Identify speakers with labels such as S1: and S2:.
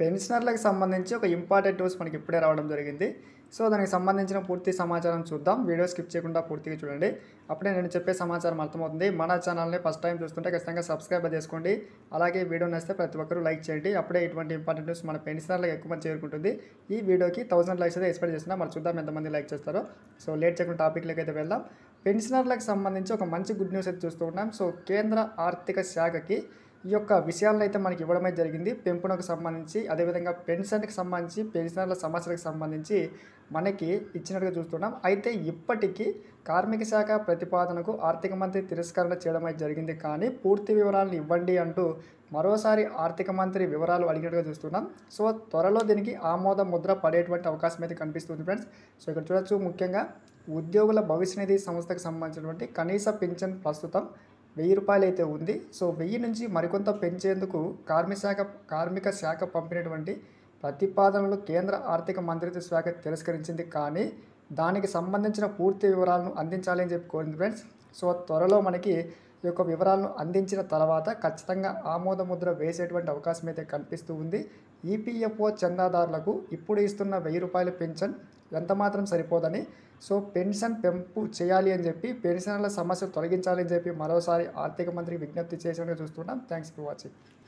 S1: పెన్షనర్లకు సంబంధించి ఒక ఇంపార్టెంట్ న్యూస్ మనకి ఇప్పుడే రావడం జరిగింది సో దానికి సంబంధించిన పూర్తి సమాచారం చూద్దాం వీడియో స్కిప్ చేయకుండా పూర్తిగా చూడండి అప్పుడే నేను చెప్పే సమాచారం అర్థమవుతుంది మన ఛానల్ని ఫస్ట్ టైం చూస్తుంటే ఖచ్చితంగా సబ్స్క్రైబ్ చేసుకోండి అలాగే వీడియో నచ్చితే ప్రతి ఒక్కరూ లైక్ చేయండి అప్పుడే ఇటువంటి ఇంపార్టెంట్ న్యూస్ మన పెన్షనర్లకు ఎక్కువ మంది చేరుకుంటుంది ఈ వీడియోకి థౌసండ్ లైక్స్ అయితే ఎక్స్పెక్ట్ చేస్తున్నా మనం చూద్దాం ఎంతమంది లైక్ చేస్తారో సో లేట్ చేయకుండా టాపిక్లోకి అయితే వెళ్దాం పెన్షనర్లకు సంబంధించి ఒక మంచి గుడ్ న్యూస్ అయితే చూస్తూ ఉన్నాం సో కేంద్ర ఆర్థిక శాఖకి ఈ యొక్క విషయాలను అయితే మనకి ఇవ్వడమే జరిగింది పెంపునకు సంబంధించి అదేవిధంగా పెన్షన్కి సంబంధించి పెన్షనర్ల సమస్యలకు సంబంధించి మనకి ఇచ్చినట్టుగా చూస్తున్నాం అయితే ఇప్పటికీ కార్మిక శాఖ ప్రతిపాదనకు ఆర్థిక మంత్రి తిరస్కరణ చేయడమే జరిగింది కానీ పూర్తి వివరాలను ఇవ్వండి అంటూ మరోసారి ఆర్థిక మంత్రి వివరాలు అడిగినట్టుగా చూస్తున్నాం సో త్వరలో దీనికి ఆమోద ముద్ర పడేటువంటి అవకాశం అయితే కనిపిస్తుంది ఫ్రెండ్స్ సో ఇక్కడ చూడొచ్చు ముఖ్యంగా ఉద్యోగుల భవిష్య నిధి సంస్థకు సంబంధించినటువంటి కనీస పింఛన్ ప్రస్తుతం వెయ్యి రూపాయలు అయితే ఉంది సో వెయ్యి నుంచి మరికొంత పెంచేందుకు కార్మిక శాఖ కార్మిక శాఖ పంపినటువంటి ప్రతిపాదనలు కేంద్ర ఆర్థిక మంత్రిత్వ శాఖ తిరస్కరించింది కానీ దానికి సంబంధించిన పూర్తి వివరాలను అందించాలని చెప్పి కోరింది ఫ్రెండ్స్ సో త్వరలో మనకి యొక్క వివరాలను అందించిన తర్వాత ఖచ్చితంగా ఆమోదముద్ర వేసేటువంటి అవకాశం అయితే కనిపిస్తూ ఉంది ఈపీఎఫ్ఓ చందాదారులకు ఇప్పుడు ఇస్తున్న వెయ్యి రూపాయల పెన్షన్ ఎంత మాత్రం సరిపోదని సో పెన్షన్ పెంపు చేయాలి అని చెప్పి పెన్షన్ల సమస్యలు తొలగించాలని చెప్పి మరోసారి ఆర్థిక మంత్రికి విజ్ఞప్తి చేసినట్టుగా చూస్తున్నాం థ్యాంక్స్ ఫర్ వాచింగ్